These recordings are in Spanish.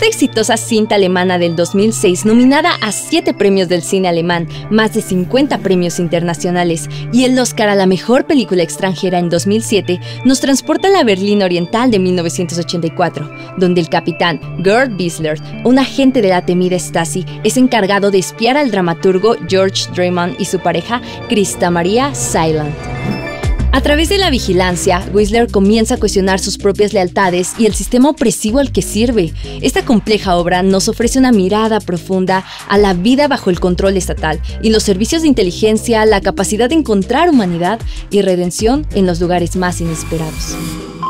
Esta exitosa cinta alemana del 2006, nominada a 7 premios del cine alemán, más de 50 premios internacionales y el Oscar a la mejor película extranjera en 2007, nos transporta a la Berlín Oriental de 1984, donde el capitán Gerd Bisler, un agente de la temida Stasi, es encargado de espiar al dramaturgo George Draymond y su pareja Christa Maria Silent. A través de la vigilancia, Whistler comienza a cuestionar sus propias lealtades y el sistema opresivo al que sirve. Esta compleja obra nos ofrece una mirada profunda a la vida bajo el control estatal y los servicios de inteligencia, la capacidad de encontrar humanidad y redención en los lugares más inesperados.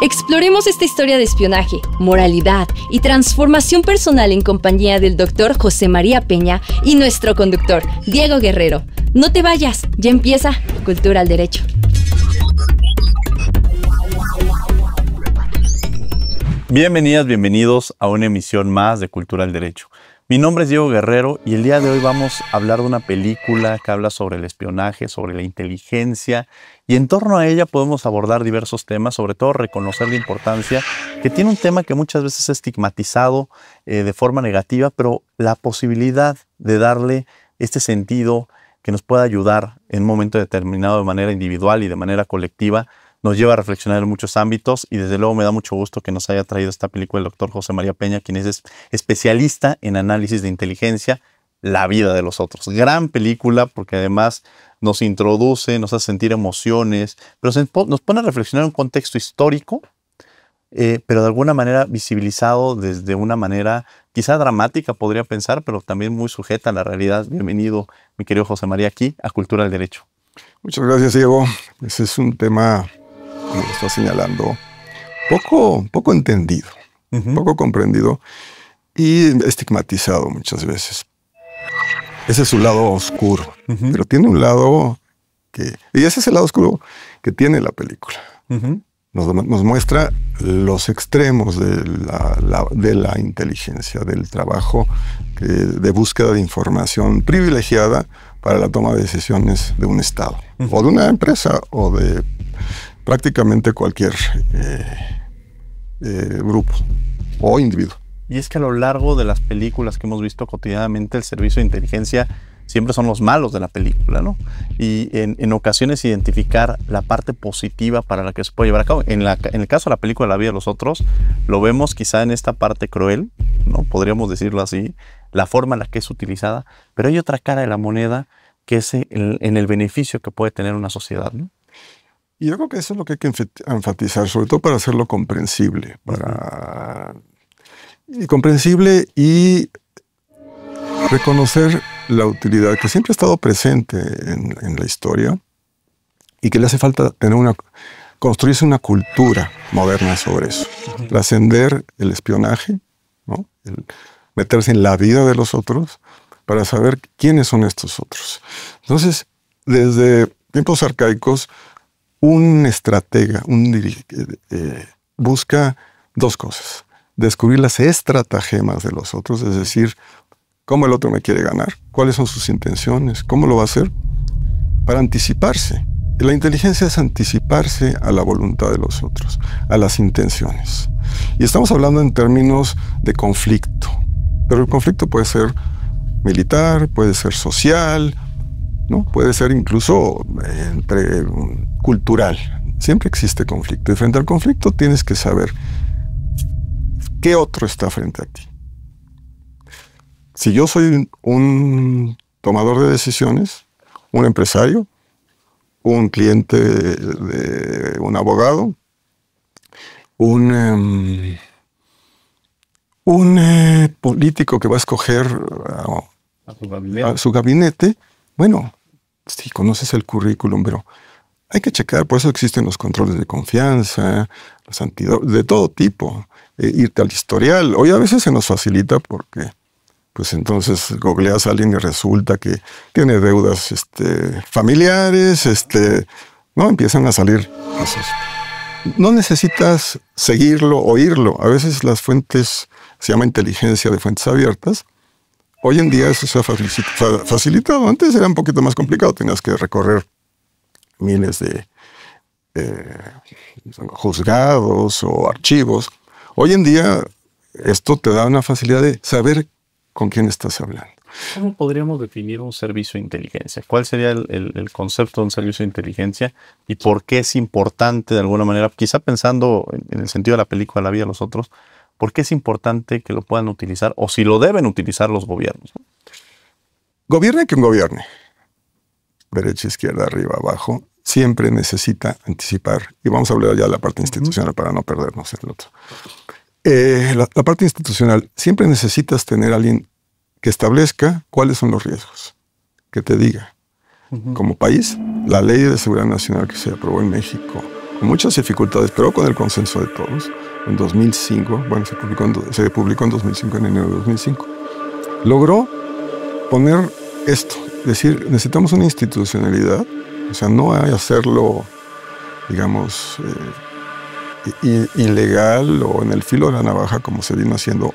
Exploremos esta historia de espionaje, moralidad y transformación personal en compañía del doctor José María Peña y nuestro conductor, Diego Guerrero. No te vayas, ya empieza Cultura al Derecho. Bienvenidas, bienvenidos a una emisión más de Cultura Derecho. Mi nombre es Diego Guerrero y el día de hoy vamos a hablar de una película que habla sobre el espionaje, sobre la inteligencia y en torno a ella podemos abordar diversos temas, sobre todo reconocer la importancia que tiene un tema que muchas veces es estigmatizado eh, de forma negativa, pero la posibilidad de darle este sentido que nos pueda ayudar en un momento determinado de manera individual y de manera colectiva nos lleva a reflexionar en muchos ámbitos y desde luego me da mucho gusto que nos haya traído esta película el doctor José María Peña, quien es especialista en análisis de inteligencia, la vida de los otros. Gran película porque además nos introduce, nos hace sentir emociones, pero nos pone a reflexionar en un contexto histórico, eh, pero de alguna manera visibilizado desde una manera quizá dramática, podría pensar, pero también muy sujeta a la realidad. Bienvenido, mi querido José María, aquí a Cultura del Derecho. Muchas gracias, Diego. Ese es un tema como lo está señalando, poco, poco entendido, poco comprendido y estigmatizado muchas veces. Ese es su lado oscuro, pero tiene un lado que... Y ese es el lado oscuro que tiene la película. nos, muestra los extremos de la, inteligencia, del trabajo eh, de búsqueda de información privilegiada para la toma de decisiones de un Estado, o de una empresa, o de prácticamente cualquier eh, eh, grupo o individuo. Y es que a lo largo de las películas que hemos visto cotidianamente, el servicio de inteligencia siempre son los malos de la película, ¿no? Y en, ocasiones identificar la parte positiva para la que se puede llevar a cabo. En, el caso de la película La vida de los otros, lo vemos quizá en esta parte cruel, ¿no? Podríamos decirlo así, la forma en la que es utilizada, pero hay otra cara de la moneda que es en el beneficio que puede tener una sociedad, ¿no? Y yo creo que eso es lo que hay que enfatizar, sobre todo para hacerlo comprensible, para y comprensible y reconocer la utilidad que siempre ha estado presente en, la historia y que le hace falta tener una construirse una cultura moderna sobre eso, trascender el espionaje, meterse en la vida de los otros para saber quiénes son estos otros. Entonces, desde tiempos arcaicos un estratega, un eh, busca dos cosas. Descubrir las estratagemas de los otros, es decir, cómo el otro me quiere ganar, cuáles son sus intenciones, cómo lo va a hacer, para anticiparse. La inteligencia es anticiparse a la voluntad de los otros, a las intenciones. Y estamos hablando en términos de conflicto, pero el conflicto puede ser militar, puede ser social, ¿no? Puede ser incluso eh, mm, cultural. Siempre existe conflicto. Y frente al conflicto tienes que saber qué otro está frente a ti. Si yo soy un tomador de decisiones, un empresario, un cliente, un abogado, un, em, un eh, político que va a escoger a, su gabinete, bueno, sí, conoces el currículum, pero hay que checar, por eso existen los controles de confianza, los de todo tipo, eh, irte al historial. Hoy a veces se nos facilita porque, pues entonces googleas a alguien y resulta que tiene deudas este, familiares, este, ¿no? Empiezan a salir cosas. No necesitas seguirlo, oírlo. A veces las fuentes, se llama inteligencia de fuentes abiertas, Hoy en día eso se ha facilitado. Antes era un poquito más complicado, tenías que recorrer miles de eh, juzgados o archivos. Hoy en día esto te da una facilidad de saber con quién estás hablando. ¿Cómo podríamos definir un servicio de inteligencia? ¿Cuál sería el, concepto de un servicio de inteligencia y por qué es importante de alguna manera? Quizá pensando en, en el sentido de la película La vida de los otros, ¿Por qué es importante que lo puedan utilizar o si lo deben utilizar los gobiernos? Gobierne quien gobierne, derecha, izquierda, arriba, abajo, siempre necesita anticipar, y vamos a hablar ya de la parte institucional para no perdernos el otro. Eh, la, parte institucional, siempre necesitas tener a alguien que establezca cuáles son los riesgos, que te diga. Como país, la ley de seguridad nacional que se aprobó en México, con muchas dificultades, pero con el consenso de todos, en 2005, bueno, se publicó en, 2005, en enero de 2005, logró poner esto, decir, necesitamos una institucionalidad, o sea, no hay hacerlo, digamos, eh, ilegal o en el filo de la navaja como se vino haciendo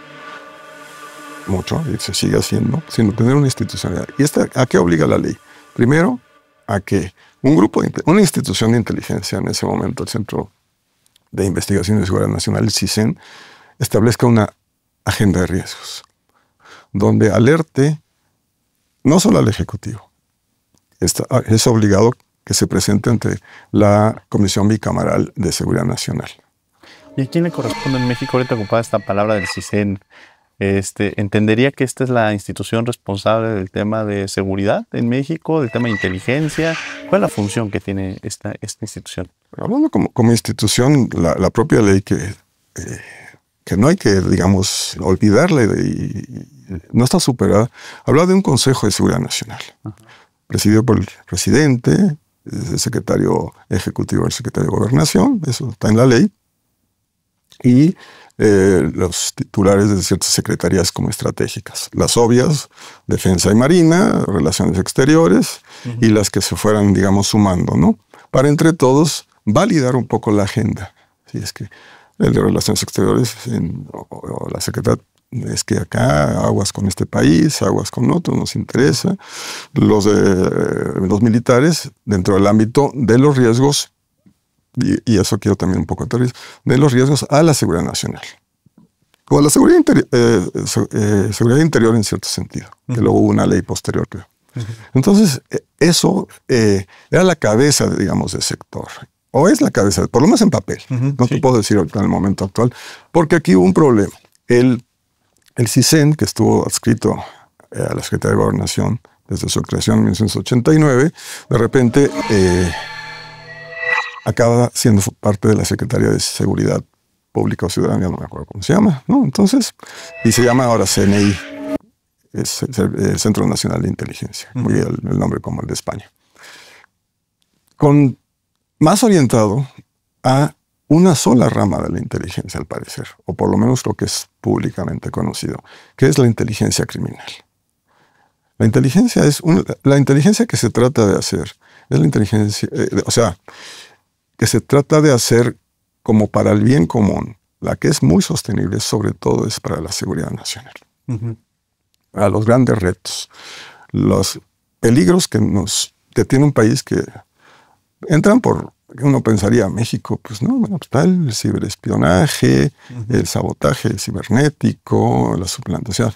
mucho y se sigue haciendo, sino tener una institucionalidad. ¿Y esta, a qué obliga la ley? Primero, a que un grupo, de, una institución de inteligencia en ese momento, el Centro de Investigación de Seguridad Nacional, el CISEN, establezca una agenda de riesgos, donde alerte no solo al Ejecutivo, ah, es obligado que se presente ante la Comisión Bicameral de Seguridad Nacional. ¿Y a quién le corresponde en México? Ahorita ocupada esta palabra del CISEN. Este, entendería que esta es la institución responsable del tema de seguridad en México, del tema de inteligencia. ¿Cuál es la función que tiene esta, esta institución? Hablando como, como institución, la, propia ley que, eh, que no hay que, digamos, olvidarle y, no está superada, habla de un Consejo de Seguridad Nacional, presidido por el presidente, el secretario ejecutivo el secretario de Gobernación, eso está en la ley, y eh, los titulares de ciertas secretarías como estratégicas. Las obvias, Defensa y Marina, Relaciones Exteriores, y las que se fueran, digamos, sumando, ¿no? Para entre todos validar un poco la agenda. Si es que el de Relaciones Exteriores en, la Secretaría es que acá aguas con este país, aguas con otro, nos interesa. Los, los militares, dentro del ámbito de los riesgos y, eso quiero también un poco aterrizar, de los riesgos a la seguridad nacional. O a la seguridad, eh, eh, seguridad interior en cierto sentido, que luego hubo una ley posterior, creo. Entonces, e, eso eh, era la cabeza, digamos, del sector. O es la cabeza, por lo menos en papel. no te puedo decir en el momento actual, porque aquí hubo un problema. El, el CISEN, que estuvo adscrito a la Secretaría de Gobernación desde su creación en 1989, de repente acaba siendo parte de la Secretaría de Seguridad Pública o Ciudadanía, no me acuerdo cómo se llama, ¿no? Entonces, y se llama ahora CNI, es el, Centro Nacional de Inteligencia, muy el, el nombre como el de España. Con, más orientado a una sola rama de la inteligencia, al parecer, o por lo menos lo que es públicamente conocido, que es la inteligencia criminal. La inteligencia es la inteligencia que se trata de hacer es la inteligencia, eh, o sea, que se trata de hacer como para el bien común, la que es muy sostenible sobre todo es para la seguridad nacional. A los grandes retos, los peligros que nos que tiene un país que entran por uno pensaría México, pues no, bueno, pues el ciberespionaje, el sabotaje cibernético, la suplantación.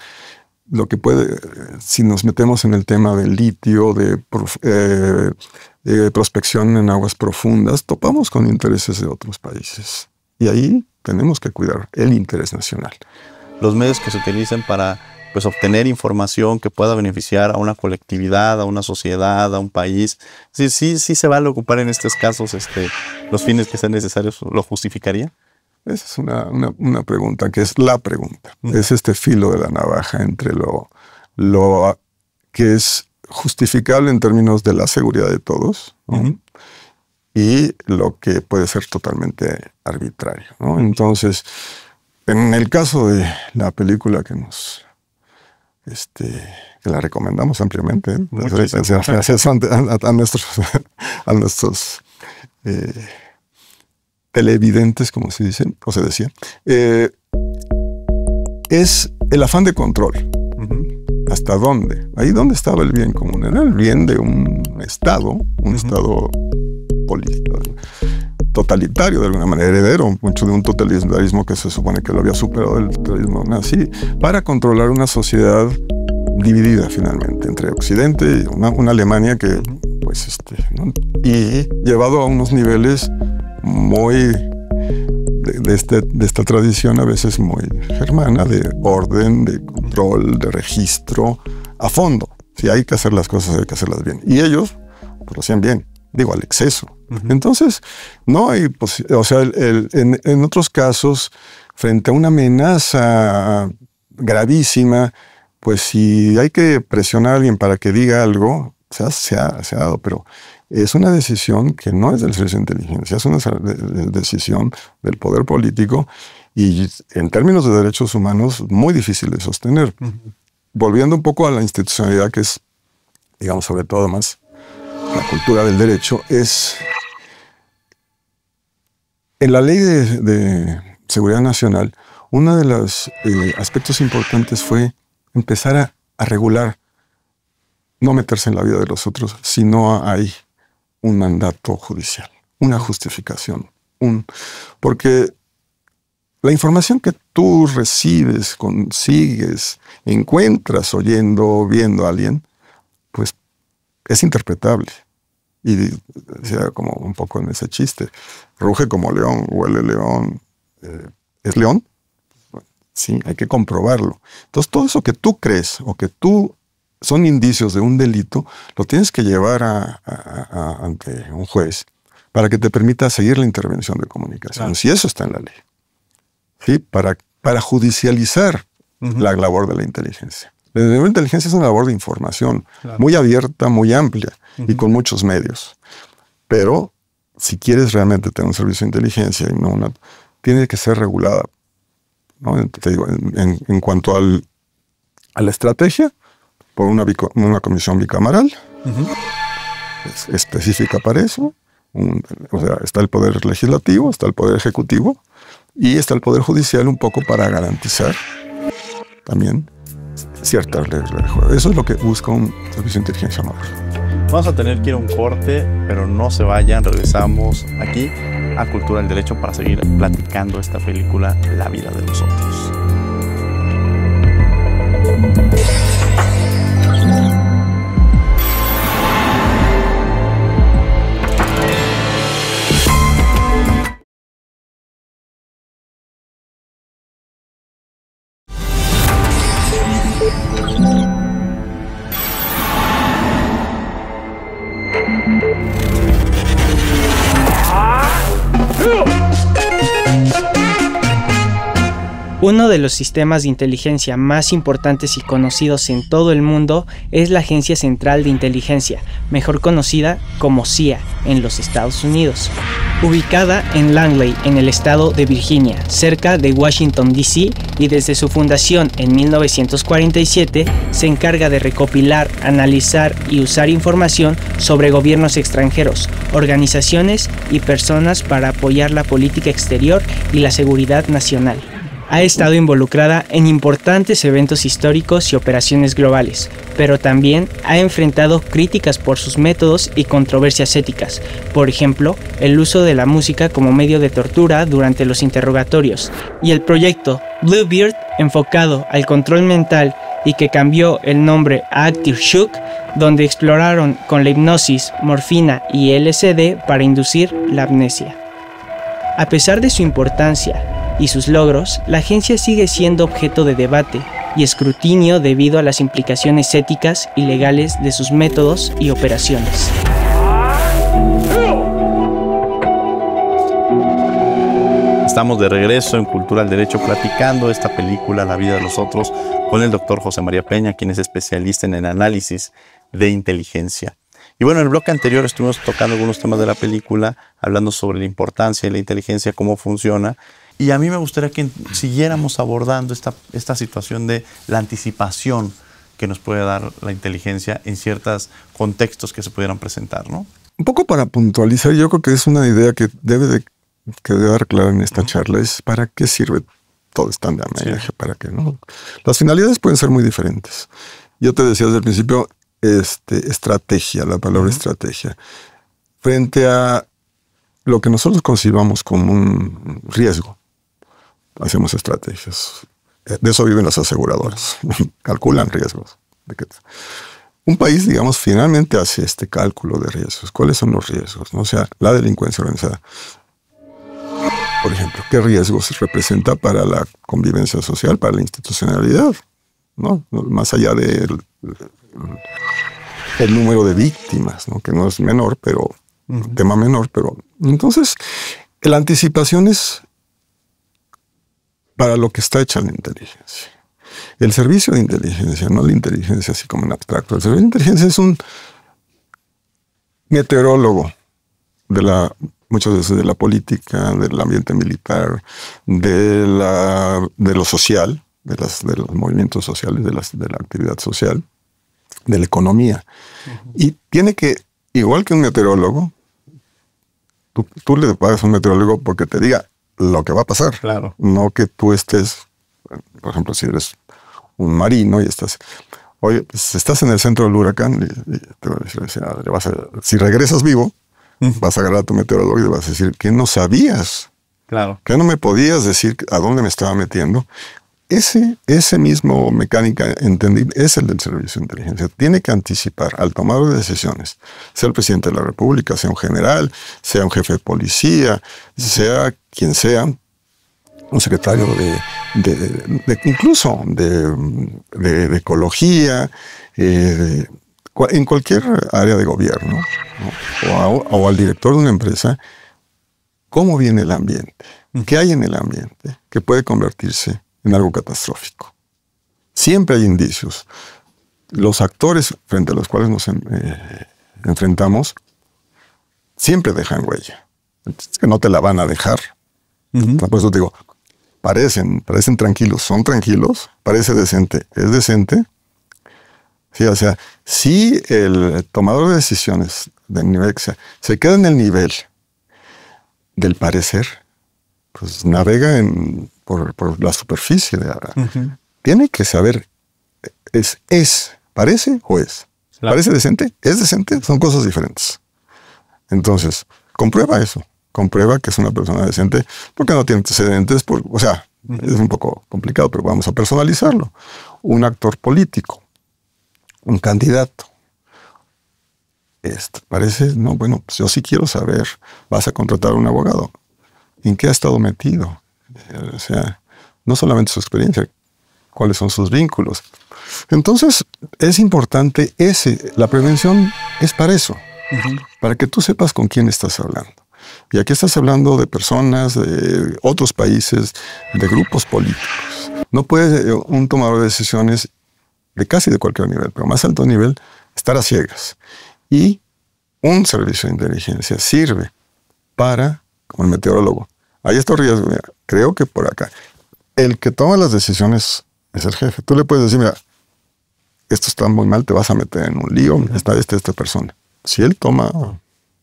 Lo que puede, si nos metemos en el tema del litio, de eh, eh, prospección en aguas profundas, topamos con intereses de otros países. Y ahí tenemos que cuidar el interés nacional. Los medios que se utilicen para pues, obtener información que pueda beneficiar a una colectividad, a una sociedad, a un país, sí, sí, sí se vale ocupar en estos casos este, los fines que sean necesarios, ¿lo justificaría? Esa es una, pregunta que es la pregunta. Es este filo de la navaja entre lo, lo que es justificable en términos de la seguridad de todos y lo que puede ser totalmente arbitrario. Entonces, en el caso de la película que nos este, la recomendamos ampliamente, pues, gracias a, nuestros, nuestros eh, televidentes, como se dicen, o se decía, eh, es el afán de control hasta dónde. Ahí dónde estaba el bien común. Era el bien de un Estado, un Estado totalitario de alguna manera, heredero mucho de un totalitarismo que se supone que lo había superado el totalitarismo nazi, para controlar una sociedad dividida finalmente entre Occidente y una, Alemania que, pues, este, y llevado a unos niveles muy este, de, esta tradición a veces muy germana de orden, de control, de registro a fondo. Si hay que hacer las cosas, hay que hacerlas bien. Y ellos pues, lo hacían bien, digo, al exceso. Entonces, no hay, pues, o sea, en, otros casos, frente a una amenaza gravísima, pues si hay que presionar a alguien para que diga algo, se se ha dado, pero es una decisión que no es del servicio de inteligencia, es una decisión del poder político y en términos de derechos humanos muy difícil de sostener. Volviendo un poco a la institucionalidad que es, digamos, sobre todo más la cultura del derecho, es en la ley de, seguridad nacional, uno de los eh, aspectos importantes fue empezar a, regular no meterse en la vida de los otros sino no hay un mandato judicial, una justificación, un, porque la información que tú recibes, consigues, encuentras oyendo, viendo a alguien, pues es interpretable. Y decía como un poco en ese chiste, ruge como león, huele león, eh, ¿es león? Pues, sí, hay que comprobarlo. Entonces todo eso que tú crees o que tú son indicios de un delito, lo tienes que llevar ante un juez para que te permita seguir la intervención de comunicación. Si eso está en la ley. ¿Sí? Para, para judicializar la labor de la inteligencia. La inteligencia es una labor de información muy abierta, muy amplia y con muchos medios. Pero si quieres realmente tener un servicio de inteligencia no tiene que ser regulada. en, cuanto a la estrategia, por una, una comisión bicamaral específica para eso. o sea, está el Poder Legislativo, está el Poder Ejecutivo y está el Poder Judicial un poco para garantizar también ciertas leyes. de juego. Eso es lo que busca un servicio de inteligencia mayor. Vamos a tener que ir a un corte, pero no se vayan, regresamos aquí a Cultura del Derecho para seguir platicando esta película La vida de Nosotros. otros. Uno de los sistemas de inteligencia más importantes y conocidos en todo el mundo es la Agencia Central de Inteligencia, mejor conocida como CIA en los Estados Unidos. Ubicada en Langley, en el estado de Virginia, cerca de Washington, D.C., y desde su fundación en 1947, se encarga de recopilar, analizar y usar información sobre gobiernos extranjeros, organizaciones y personas para apoyar la política exterior y la seguridad nacional ha estado involucrada en importantes eventos históricos y operaciones globales, pero también ha enfrentado críticas por sus métodos y controversias éticas, por ejemplo, el uso de la música como medio de tortura durante los interrogatorios, y el proyecto Bluebeard, enfocado al control mental y que cambió el nombre a Active Shook, donde exploraron con la hipnosis, morfina y LSD para inducir la amnesia. A pesar de su importancia, y sus logros, la agencia sigue siendo objeto de debate y escrutinio debido a las implicaciones éticas y legales de sus métodos y operaciones. Estamos de regreso en Cultura al Derecho platicando esta película La vida de los otros con el doctor José María Peña, quien es especialista en el análisis de inteligencia. Y bueno, en el bloque anterior estuvimos tocando algunos temas de la película, hablando sobre la importancia de la inteligencia, cómo funciona. Y a mí me gustaría que siguiéramos abordando esta, esta situación de la anticipación que nos puede dar la inteligencia en ciertos contextos que se pudieran presentar, ¿no? Un poco para puntualizar, yo creo que es una idea que debe de quedar clara en esta charla, es para qué sirve todo este andamiaje, para qué, ¿no? Las finalidades pueden ser muy diferentes. Yo te decía desde el principio, este, estrategia, la palabra estrategia. Frente a lo que nosotros concibamos como un riesgo, hacemos estrategias. Eh, de eso viven las aseguradoras, calculan riesgos. Un país, digamos, finalmente hace este cálculo de riesgos. ¿Cuáles son los riesgos? ¿No? O sea, la delincuencia organizada. Por ejemplo, ¿qué riesgos representa para la convivencia social, para la institucionalidad? ¿No? Más allá del el número de víctimas, ¿no? que no es menor, pero un tema menor, pero entonces la anticipación es para lo que está hecha la inteligencia. El servicio de inteligencia, no la inteligencia así como en abstracto, el servicio de inteligencia es un meteorólogo de la muchas veces de la política, del ambiente militar, de, la, de lo social, de, las, de los movimientos sociales, de, las, de la actividad social, de la economía. Y tiene que, igual que un meteorólogo, tú, tú le pagas a un meteorólogo porque te diga lo que va a pasar. Claro. No que tú estés, por ejemplo, si eres un marino y estás, oye, pues, estás en el centro del huracán te vas a, si regresas vivo, vas a agarrar a tu meteorólogo y le vas a decir, que no sabías? Claro. ¿Qué no me podías decir a dónde me estaba metiendo? Ese, ese mismo mecánica entendible es el del servicio de inteligencia. Tiene que anticipar al tomar decisiones, sea el presidente de la República, sea un general, sea un jefe de policía, sea quien sea, un secretario de, incluso de, ecología, eh, en cualquier área de gobierno, o, o al director de una empresa, cómo viene el ambiente, qué hay en el ambiente que puede convertirse en algo catastrófico. Siempre hay indicios. Los actores frente a los cuales nos eh, enfrentamos siempre dejan huella. que no te la van a dejar. Por eso digo, parecen, parecen tranquilos, son tranquilos, parece decente, es decente. Sí, o sea, si el tomador de decisiones se queda en el nivel del parecer, pues navega en por, la superficie de ahora. Tiene que saber, es, es, parece o es. ¿Parece decente? ¿Es decente? Son cosas diferentes. Entonces, comprueba eso. Comprueba que es una persona decente porque no tiene antecedentes. Por, o sea, es un poco complicado, pero vamos a personalizarlo. Un actor político, un candidato, esto parece, no, bueno, pues yo sí quiero saber, vas a contratar a un abogado, ¿en qué ha estado metido? Eh, o sea, no solamente su experiencia, cuáles son sus vínculos. Entonces, es importante ese, la prevención es para eso, para que tú sepas con quién estás hablando. Y aquí estás hablando de personas, de otros países, de grupos políticos. No puede eh, un tomador de decisiones de casi de cualquier nivel, pero más alto nivel, estar a ciegas. Y un servicio de inteligencia sirve para, como el meteorólogo, hay estos riesgos, creo que por acá. El que toma las decisiones es el jefe. Tú le puedes decir, mira, esto está muy mal, te vas a meter en un lío, está este esta persona. Si él toma, ah.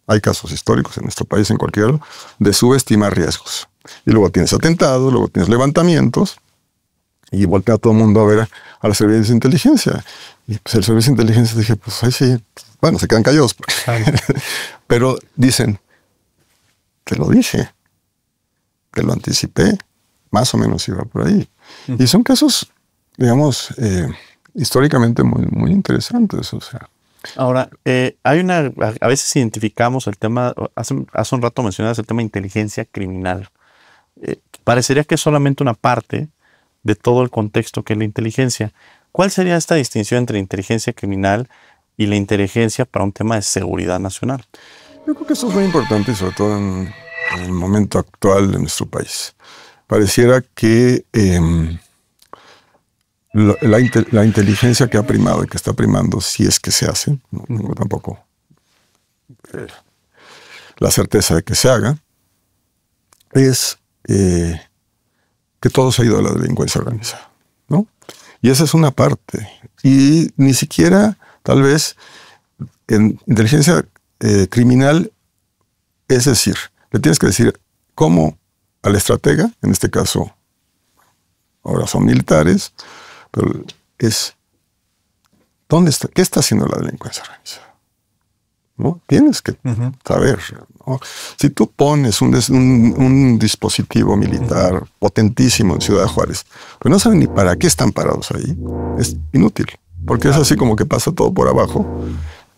hay casos históricos en nuestro país, en cualquier, de subestimar riesgos. Y luego tienes atentados, luego tienes levantamientos, y voltea todo el mundo a ver a, la los servicios de inteligencia. Y pues el servicio de inteligencia dije, pues ahí sí, bueno, se quedan callados. Pues". Pero dicen, te lo dije, que lo anticipé, más o menos iba por ahí. Y son casos, digamos, eh, históricamente muy, muy interesantes. Ahora, eh, hay una, a veces identificamos el tema, hace, un rato mencionabas el tema de inteligencia criminal. Eh, parecería que es solamente una parte de todo el contexto que es la inteligencia. ¿Cuál sería esta distinción entre inteligencia criminal y la inteligencia para un tema de seguridad nacional? Yo creo que eso es muy importante, y sobre todo en en el momento actual de nuestro país. Pareciera que em, la, inteligencia que ha primado y que está primando, si es que se hace, tampoco eh, la certeza de que se haga, es eh, que todo se ha ido a la delincuencia organizada. Y esa es una parte. Y ni siquiera, tal vez, en inteligencia eh, criminal, es decir, le tienes que decir cómo al estratega, en este caso, ahora son militares, pero es, ¿dónde está, ¿qué está haciendo la delincuencia organizada? ¿No? Tienes que saber. Si tú pones un, dispositivo militar potentísimo en Ciudad Juárez, pues no saben ni para qué están parados ahí, es inútil, porque es así como que pasa todo por abajo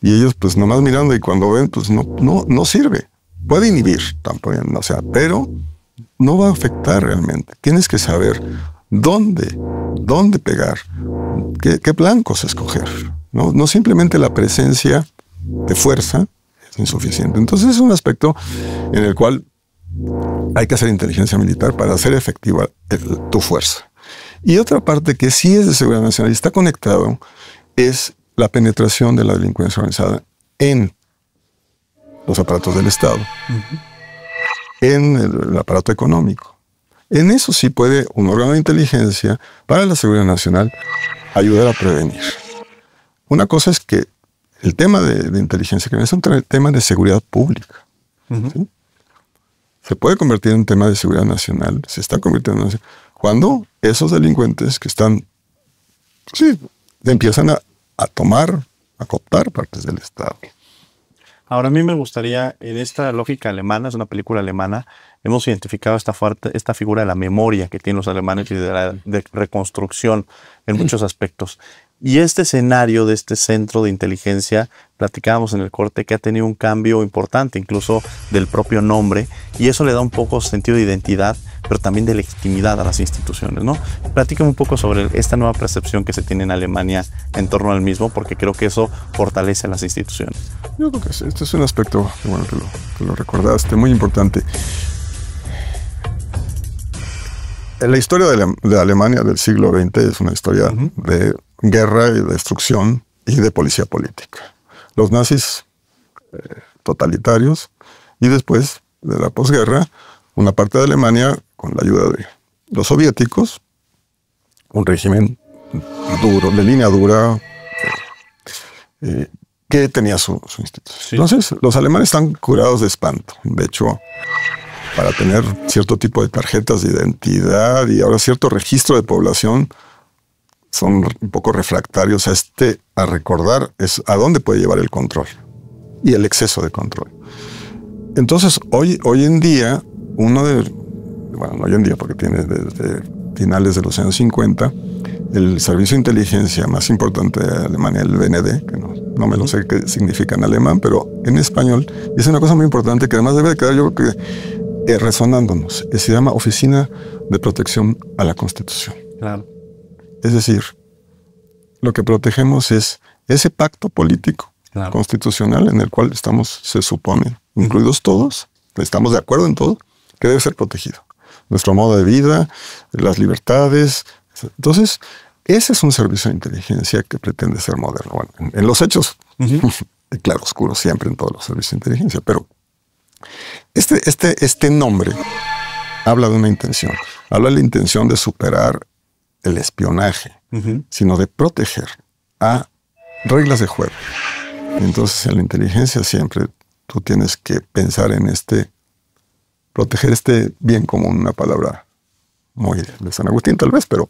y ellos pues nomás mirando y cuando ven pues no, no, no sirve. Puede inhibir, tampoco, o sea, pero no va a afectar realmente. Tienes que saber dónde, dónde pegar, qué, blancos escoger. ¿no? no simplemente la presencia de fuerza es insuficiente. Entonces es un aspecto en el cual hay que hacer inteligencia militar para hacer efectiva tu fuerza. Y otra parte que sí es de seguridad nacional y está conectado es la penetración de la delincuencia organizada en los aparatos del Estado, en el, aparato económico. En eso sí puede un órgano de inteligencia para la seguridad nacional ayudar a prevenir. Una cosa es que el tema de, inteligencia criminal es un tema de seguridad pública. Se puede convertir en un tema de seguridad nacional, se está convirtiendo en cuando esos delincuentes que están, sí, empiezan a, a tomar, a cooptar partes del Estado. Ahora, a mí me gustaría, en esta lógica alemana, es una película alemana, hemos identificado esta, esta figura de la memoria que tienen los alemanes y de la reconstrucción en muchos aspectos. Y este escenario de este centro de inteligencia, platicábamos en el corte que ha tenido un cambio importante, incluso del propio nombre, y eso le da un poco sentido de identidad, pero también de legitimidad a las instituciones, ¿no? Platícame un poco sobre esta nueva percepción que se tiene en Alemania en torno al mismo, porque creo que eso fortalece las instituciones. Yo creo que este es un aspecto, que lo, que recordaste, muy importante. la historia de, Alemania del siglo XX es una historia de guerra y destrucción y de policía política. Los nazis eh, totalitarios y después de la posguerra, una parte de Alemania con la ayuda de los soviéticos, un régimen duro, de línea dura, eh, eh, que tenía su, institución. Entonces, los alemanes están curados de espanto. De hecho, para tener cierto tipo de tarjetas de identidad y ahora cierto registro de población, son un poco refractarios a este, a recordar es a dónde puede llevar el control y el exceso de control. Entonces, hoy, hoy en día, uno de, bueno, no hoy en día, porque tiene desde finales de los años 50, el servicio de inteligencia más importante de Alemania, el BND, que no, me lo sé qué significa en alemán, pero en español, es una cosa muy importante que además debe quedar, yo creo que eh, resonándonos. Eh, se llama Oficina de Protección a la Constitución. Claro. Es decir, lo que protegemos es ese pacto político constitucional en el cual estamos, se supone, incluidos todos, estamos de acuerdo en todo, que debe ser protegido. Nuestro modo de vida, las libertades. Entonces, ese es un servicio de inteligencia que pretende ser moderno. Bueno, en, los hechos, claro, oscuro siempre en todos los servicios de inteligencia, pero este, este, este nombre habla de una intención, habla de la intención de superar el espionaje, sino de proteger a reglas de juego. Entonces, en la inteligencia siempre tú tienes que pensar en este, proteger este bien común, una palabra muy de San Agustín tal vez, pero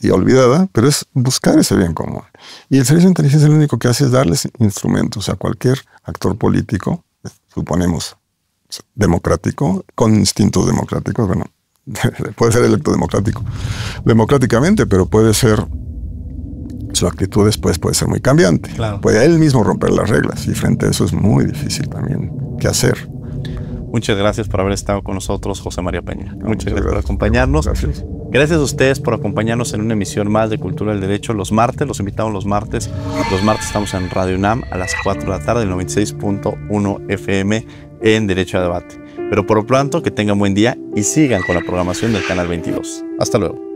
y olvidada, pero es buscar ese bien común. Y el servicio de inteligencia lo único que hace es darles instrumentos a cualquier actor político, suponemos democrático, con instintos democráticos, bueno, puede ser electo democrático, democráticamente, pero puede ser su actitud después puede ser muy cambiante. Puede él mismo romper las reglas y frente a eso es muy difícil también qué hacer. Muchas gracias por haber estado con nosotros, José María Peña. muchas, gracias, por acompañarnos. Gracias. a ustedes por acompañarnos en una emisión más de Cultura del Derecho los martes. Los invitamos los martes. Los martes estamos en Radio UNAM a las 4 de la tarde, el 96.1 FM en Derecho a Debate. Pero por lo pronto, que tengan buen día y sigan con la programación del Canal 22. Hasta luego.